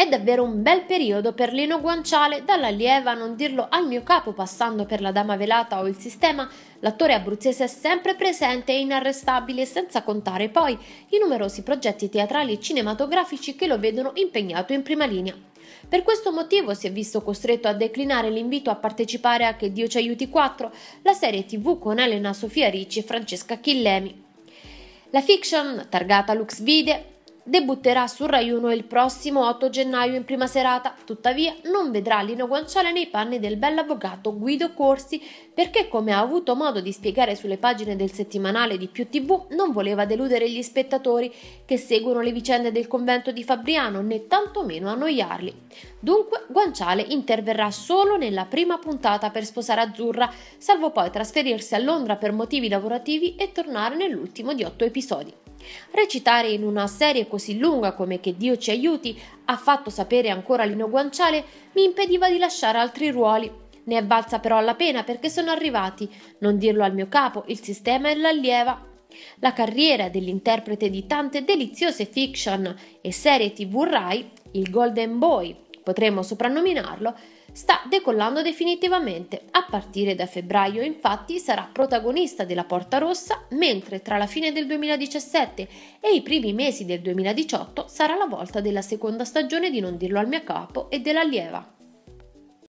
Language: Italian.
È davvero un bel periodo per Lino Guanciale, dalla lieva a non dirlo al mio capo, passando per la dama velata o il sistema, l'attore abruzzese è sempre presente e inarrestabile, senza contare poi i numerosi progetti teatrali e cinematografici che lo vedono impegnato in prima linea. Per questo motivo si è visto costretto a declinare l'invito a partecipare a Che Dio ci aiuti 4, la serie tv con Elena Sofia Ricci e Francesca Chillemi. La fiction, targata Lux Vide, debutterà su Rai 1 il prossimo 8 gennaio in prima serata, tuttavia non vedrà Lino Guanciale nei panni del bell'avvocato Guido Corsi perché come ha avuto modo di spiegare sulle pagine del settimanale di Più TV non voleva deludere gli spettatori che seguono le vicende del convento di Fabriano né tantomeno annoiarli. Dunque Guanciale interverrà solo nella prima puntata per sposare Azzurra, salvo poi trasferirsi a Londra per motivi lavorativi e tornare nell'ultimo di otto episodi. Recitare in una serie così lunga come Che Dio ci aiuti ha fatto sapere ancora Lino Guanciale mi impediva di lasciare altri ruoli. Ne è valsa però la pena perché sono arrivati, non dirlo al mio capo, il sistema e l'allieva. La carriera dell'interprete di tante deliziose fiction e serie tv Rai, il Golden Boy, potremmo soprannominarlo, sta decollando definitivamente. A partire da febbraio infatti sarà protagonista della Porta Rossa, mentre tra la fine del 2017 e i primi mesi del 2018 sarà la volta della seconda stagione di Non dirlo al mio capo e dell'allieva.